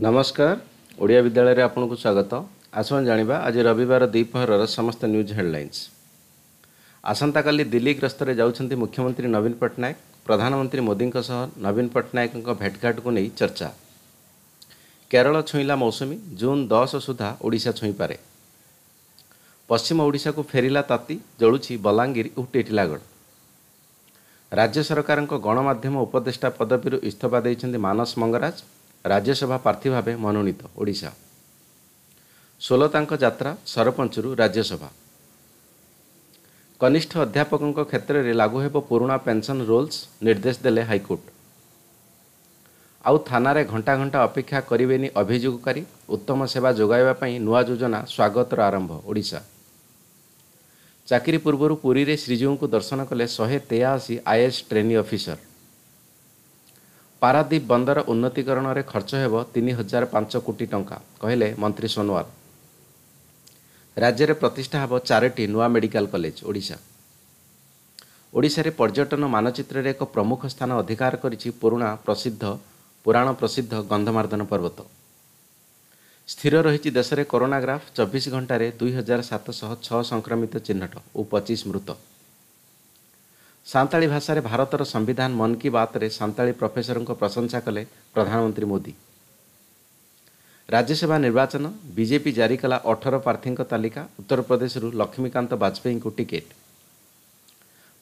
ନମସ୍କାର ଓଡ଼ିଆ ବିଦ୍ୟାଳୟରେ ଆପଣଙ୍କୁ ସ୍ୱାଗତ ଆସନ୍ତୁ ଜାଣିବା ଆଜି ରବିବାର ଦ୍ୱିପହରର ସମସ୍ତ ନ୍ୟୁଜ୍ ହେଡ଼ଲାଇନ୍ସ ଆସନ୍ତାକାଲି ଦିଲ୍ଲୀ ଗ୍ରସ୍ତରେ ଯାଉଛନ୍ତି ମୁଖ୍ୟମନ୍ତ୍ରୀ ନବୀନ ପଟ୍ଟନାୟକ ପ୍ରଧାନମନ୍ତ୍ରୀ ମୋଦିଙ୍କ ସହ ନବୀନ ପଟ୍ଟନାୟକଙ୍କ ଭେଟଘାଟକୁ ନେଇ ଚର୍ଚ୍ଚା କେରଳ ଛୁଇଁଲା ମୌସୁମୀ ଜୁନ୍ ଦଶ ସୁଦ୍ଧା ଓଡ଼ିଶା ଛୁଇଁପାରେ ପଶ୍ଚିମ ଓଡ଼ିଶାକୁ ଫେରିଲା ତାତି ଜଳୁଛି ବଲାଙ୍ଗୀର ଓ ଟିଟିଲାଗଡ଼ ରାଜ୍ୟ ସରକାରଙ୍କ ଗଣମାଧ୍ୟମ ଉପଦେଷ୍ଟା ପଦବୀରୁ ଇସ୍ତଫା ଦେଇଛନ୍ତି ମାନସ ମଙ୍ଗରାଜ ରାଜ୍ୟସଭା ପ୍ରାର୍ଥୀ ଭାବେ ମନୋନୀତ ଓଡ଼ିଶା ଷୋହଳ ତାଙ୍କ ଯାତ୍ରା ସରପଞ୍ଚରୁ ରାଜ୍ୟସଭା କନିଷ୍ଠ ଅଧ୍ୟାପକଙ୍କ କ୍ଷେତ୍ରରେ ଲାଗୁ ହେବ ପୁରୁଣା ପେନ୍ସନ୍ ରୁଲ୍ସ ନିର୍ଦ୍ଦେଶ ଦେଲେ ହାଇକୋର୍ଟ ଆଉ ଥାନାରେ ଘଣ୍ଟା ଘଣ୍ଟା ଅପେକ୍ଷା କରିବେନି ଅଭିଯୋଗକାରୀ ଉତ୍ତମ ସେବା ଯୋଗାଇବା ପାଇଁ ନୂଆ ଯୋଜନା ସ୍ୱାଗତର ଆରମ୍ଭ ଓଡ଼ିଶା ଚାକିରି ପୂର୍ବରୁ ପୁରୀରେ ଶ୍ରୀଜୀଉଙ୍କୁ ଦର୍ଶନ କଲେ ଶହେ ତେୟାଅଶୀ ଆଇଏସ୍ ଟ୍ରେନିଂ ଅଫିସର୍ ପାରାଦ୍ୱୀପ ବନ୍ଦର ଉନ୍ନତିକରଣରେ ଖର୍ଚ୍ଚ ହେବ ତିନି ହଜାର ପାଞ୍ଚ କୋଟି ଟଙ୍କା କହିଲେ ମନ୍ତ୍ରୀ ସୋନୱାଲ ରାଜ୍ୟରେ ପ୍ରତିଷ୍ଠା ହେବ ଚାରୋଟି ନୂଆ ମେଡିକାଲ କଲେଜ ଓଡ଼ିଶା ଓଡ଼ିଶାରେ ପର୍ଯ୍ୟଟନ ମାନଚିତ୍ରରେ ଏକ ପ୍ରମୁଖ ସ୍ଥାନ ଅଧିକାର କରିଛି ପୁରୁଣା ପ୍ରସିଦ୍ଧ ପୁରାଣ ପ୍ରସିଦ୍ଧ ଗନ୍ଧମାର୍ଦ୍ଦନ ପର୍ବତ ସ୍ଥିର ରହିଛି ଦେଶରେ କରୋନା ଗ୍ରାଫ ଚବିଶ ଘଣ୍ଟାରେ ଦୁଇ ହଜାର ସାତଶହ ଛଅ ସଂକ୍ରମିତ ଚିହ୍ନଟ ଓ ପଚିଶ ମୃତ ସାନ୍ତାଳୀ ଭାଷାରେ ଭାରତର ସମ୍ବିଧାନ ମନ୍ କି ବାତ୍ରେ ସାନ୍ତାଳୀ ପ୍ରଫେସରଙ୍କ ପ୍ରଶଂସା କଲେ ପ୍ରଧାନମନ୍ତ୍ରୀ ମୋଦି ରାଜ୍ୟସଭା ନିର୍ବାଚନ ବିଜେପି ଜାରି କଲା ଅଠର ପ୍ରାର୍ଥୀଙ୍କ ତାଲିକା ଉତ୍ତରପ୍ରଦେଶରୁ ଲକ୍ଷ୍ମୀକାନ୍ତ ବାଜପେୟୀଙ୍କୁ ଟିକେଟ୍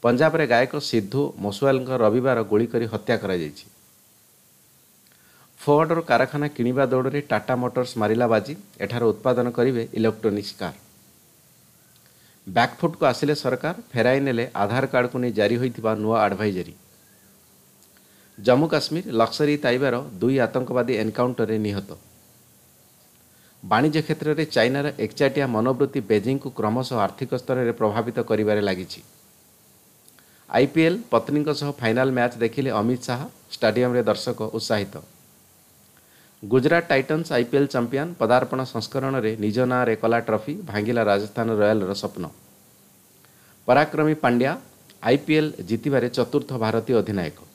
ପଞ୍ଜାବରେ ଗାୟକ ସିଦ୍ଧୁ ମସୁଆଲଙ୍କ ରବିବାର ଗୁଳି କରି ହତ୍ୟା କରାଯାଇଛି ଫୋର୍ଡ଼ର କାରଖାନା କିଣିବା ଦୌଡ଼ରେ ଟାଟା ମୋଟର୍ସ ମାରିଲା ବାଜି ଏଠାରେ ଉତ୍ପାଦନ କରିବେ ଇଲେକ୍ଟ୍ରୋନିକ୍ସ କାର୍ ବ୍ୟାକ୍ଫୁଟ୍କୁ ଆସିଲେ ସରକାର ଫେରାଇ ନେଲେ ଆଧାର କାର୍ଡ଼କୁ ନେଇ ଜାରି ହୋଇଥିବା ନୂଆ ଆଡ଼ଭାଇଜରି ଜମ୍ମୁ କାଶ୍ମୀର ଲକ୍ସରୀ ତାଇବାର ଦୁଇ ଆତଙ୍କବାଦୀ ଏନ୍କାଉଣ୍ଟରରେ ନିହତ ବାଣିଜ୍ୟ କ୍ଷେତ୍ରରେ ଚାଇନାର ଏକଚାଟିଆ ମନୋବୃତ୍ତି ବେଜିଂକୁ କ୍ରମଶଃ ଆର୍ଥିକ ସ୍ତରରେ ପ୍ରଭାବିତ କରିବାରେ ଲାଗିଛି ଆଇପିଏଲ୍ ପତ୍ନୀଙ୍କ ସହ ଫାଇନାଲ୍ ମ୍ୟାଚ୍ ଦେଖିଲେ ଅମିତ ଶାହା ଷ୍ଟାଡିୟମ୍ରେ ଦର୍ଶକ ଉତ୍ସାହିତ ଗୁଜରାଟ ଟାଇଟନ୍ସ ଆଇପିଏଲ୍ ଚାମ୍ପିୟନ୍ ପଦାର୍ପଣ ସଂସ୍କରଣରେ ନିଜ ନାଁରେ କଲା ଟ୍ରଫି ଭାଙ୍ଗିଲା ରାଜସ୍ଥାନ ରୟାଲର ସ୍ୱପ୍ନ ପରାକ୍ରମୀ ପାଣ୍ଡ୍ୟା ଆଇପିଏଲ୍ ଜିତିବାରେ ଚତୁର୍ଥ ଭାରତୀୟ ଅଧିନାୟକ